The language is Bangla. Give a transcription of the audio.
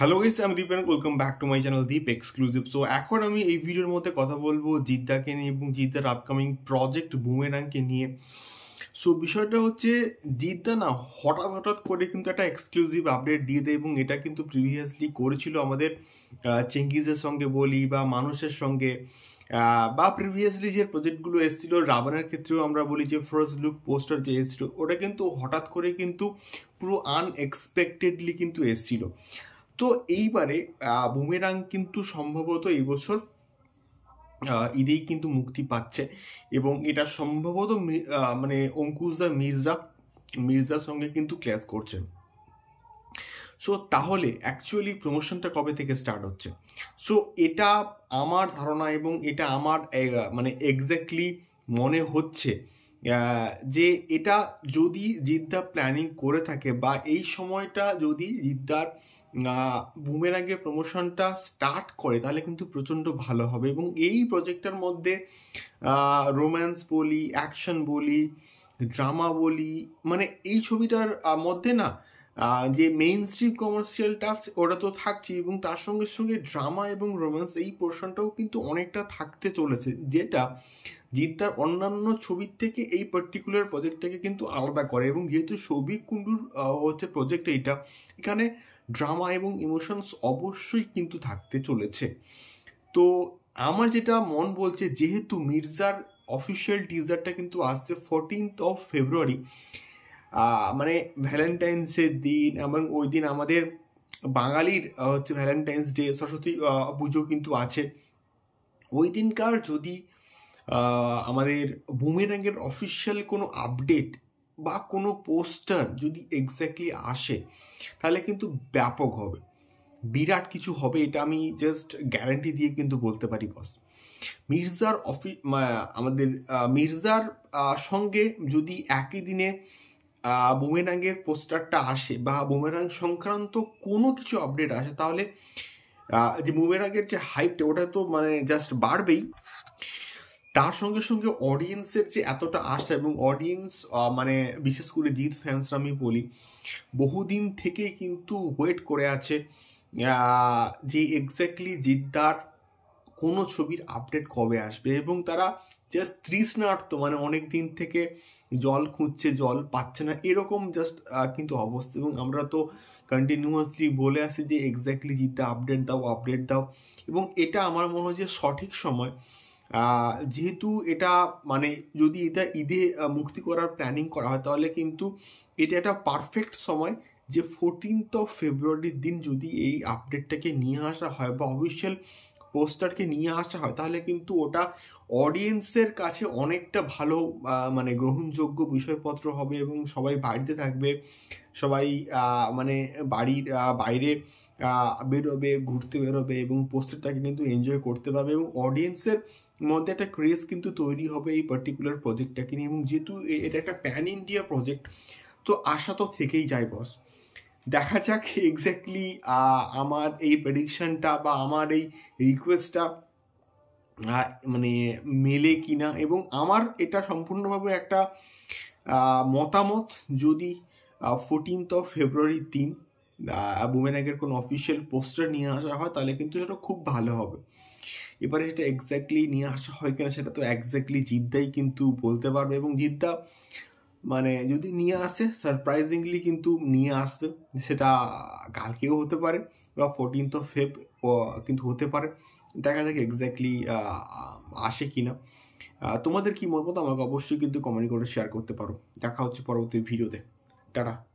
হ্যালো গেস আমি Dipen welcome back to my channel Deep exclusive so এখন আমি এই ভিডিওর মধ্যে কথা বলবো জিদ্দাকে নিয়ে এবং জিদ্দার আপকামিং প্রজেক্ট বুমেরাংকে নিয়ে সো বিষয়টা হচ্ছে জিদ্দা না হঠাৎ হঠাৎ করে কিন্তু একটা এক্সক্লুসিভ আপডেট দিয়ে দেয় এবং এটা কিন্তু প্রিভিয়াসলি করেছিল আমাদের চেঙ্গিজের সঙ্গে বলি বা মানুষের সঙ্গে বা প্রিভিয়াসলি যে প্রজেক্টগুলো এসেছিলো রাবানের ক্ষেত্রেও আমরা বলি যে ফার্স্ট লুক পোস্টার যে এসেছিলো ওটা কিন্তু হঠাৎ করে কিন্তু পুরো আনএক্সপেক্টেডলি কিন্তু এসেছিলো তো এইবারে বুমেরাং কিন্তু সম্ভবত এই বছর ঈদেই কিন্তু মুক্তি পাচ্ছে এবং এটা সম্ভবত মানে অঙ্কুশ দা মির্জা মির্জার সঙ্গে কিন্তু ক্ল্যাশ করছে সো তাহলে অ্যাকচুয়ালি প্রমোশনটা কবে থেকে স্টার্ট হচ্ছে সো এটা আমার ধারণা এবং এটা আমার মানে এক্স্যাক্টলি মনে হচ্ছে যে এটা যদি জিদ্দা প্ল্যানিং করে থাকে বা এই সময়টা যদি জিদ্দার আগে প্রমোশনটা স্টার্ট করে তাহলে কিন্তু প্রচণ্ড ভালো হবে এবং এই প্রজেক্টের মধ্যে রোম্যান্স বলি অ্যাকশন বলি ড্রামা বলি মানে এই ছবিটার মধ্যে না যে মেইন স্ট্রিম কমার্শিয়ালটা ওটা তো থাকছে এবং তার সঙ্গে সঙ্গে ড্রামা এবং রোম্যান্স এই পোর্শনটাও কিন্তু অনেকটা থাকতে চলেছে যেটা তার অন্যান্য ছবির থেকে এই পার্টিকুলার প্রজেক্টটাকে কিন্তু আলাদা করে এবং যেহেতু সৌভিক কুণ্ডুর হচ্ছে প্রজেক্ট এইটা এখানে ড্রামা এবং ইমোশনস অবশ্যই কিন্তু থাকতে চলেছে তো আমার যেটা মন বলছে যেহেতু মির্জার অফিসিয়াল টিজারটা কিন্তু আসছে ফোরটিন্থ অফ ফেব্রুয়ারি মানে ভ্যালেন্টাইন্সের দিন এবং ওই দিন আমাদের বাঙালির হচ্ছে ভ্যালেন্টাইন্স ডে সরস্বতী পুজো কিন্তু আছে ওই দিনকার যদি আমাদের বুমেরাঙ্গের অফিসিয়াল কোনো আপডেট বা কোনো পোস্টার যদি এক্স্যাক্টলি আসে তাহলে কিন্তু ব্যাপক হবে বিরাট কিছু হবে এটা আমি জাস্ট গ্যারান্টি দিয়ে কিন্তু বলতে পারি বস মির্জার অফি আমাদের মির্জার সঙ্গে যদি একই দিনে বুমেরাঙ্গের পোস্টারটা আসে বা বুমেরাং সংক্রান্ত কোনো কিছু আপডেট আসে তাহলে যে বুমেরাঙ্গের যে হাইপটা ওটা তো মানে জাস্ট বাড়বেই তার সঙ্গে সঙ্গে অডিয়েন্সের যে এতটা আশা এবং অডিয়েন্স মানে বিশেষ করে জিৎ ফ্যান্সরা আমি বলি বহুদিন থেকেই কিন্তু ওয়েট করে আছে যে এক্স্যাক্টলি জিদ্দার কোনো ছবির আপডেট কবে আসবে এবং তারা জাস্ট তৃষ্ণার্থ মানে অনেক দিন থেকে জল খুঁজছে জল পাচ্ছে না এরকম জাস্ট কিন্তু অবস্থা এবং আমরা তো কন্টিনিউয়াসলি বলে আসি যে এক্স্যাক্টলি জিদ্দা আপডেট দাও আপডেট দাও এবং এটা আমার মনে হয় যে সঠিক সময় যেহেতু এটা মানে যদি এটা ঈদে মুক্তি করার প্ল্যানিং করা হয় তাহলে কিন্তু এটা একটা পারফেক্ট সময় যে ফোরটিন্থ অফ ফেব্রুয়ারির দিন যদি এই আপডেটটাকে নিয়ে আসা হয় বা অফিসিয়াল পোস্টারকে নিয়ে আসা হয় তাহলে কিন্তু ওটা অডিয়েন্সের কাছে অনেকটা ভালো মানে গ্রহণযোগ্য বিষয়পত্র হবে এবং সবাই বাড়িতে থাকবে সবাই মানে বাড়ির বাইরে বেরোবে ঘুরতে বেরোবে এবং পোস্টারটাকে কিন্তু এনজয় করতে পারবে এবং অডিয়েন্সের মধ্যে একটা ক্রেজ কিন্তু তৈরি হবে এই পার্টিকুলার প্রজেক্টটাকে নিয়ে এবং যেহেতু এটা একটা প্যান ইন্ডিয়া প্রজেক্ট তো আশা তো থেকেই যায় বস দেখা যাক এক্স্যাক্টলি আমার এই প্রেডিকশনটা বা আমার এই রিকোয়েস্টটা মানে মেলে কি না এবং আমার এটা সম্পূর্ণভাবে একটা মতামত যদি ফোরটিনথ অফ ফেব্রুয়ারি তিন আগের কোনো অফিসিয়াল পোস্টার নিয়ে আসা হয় তাহলে কিন্তু সেটা খুব ভালো হবে এবারে সেটা এক্স্যাক্টলি নিয়ে আসা হয় কিনা সেটা তো এক্স্যাক্টলি জিদ্দাই কিন্তু বলতে পারবে এবং জিদ্দা মানে যদি নিয়ে আসে সারপ্রাইজিংলি কিন্তু নিয়ে আসবে সেটা কালকেও হতে পারে বা ফোরটিন্থ অফ ফেব কিন্তু হতে পারে দেখা যাক এক্স্যাক্টলি আসে কি না তোমাদের কি মতামত আমাকে অবশ্যই কিন্তু কমেন্ট করে শেয়ার করতে পারো দেখা হচ্ছে পরবর্তী ভিডিওতে টাটা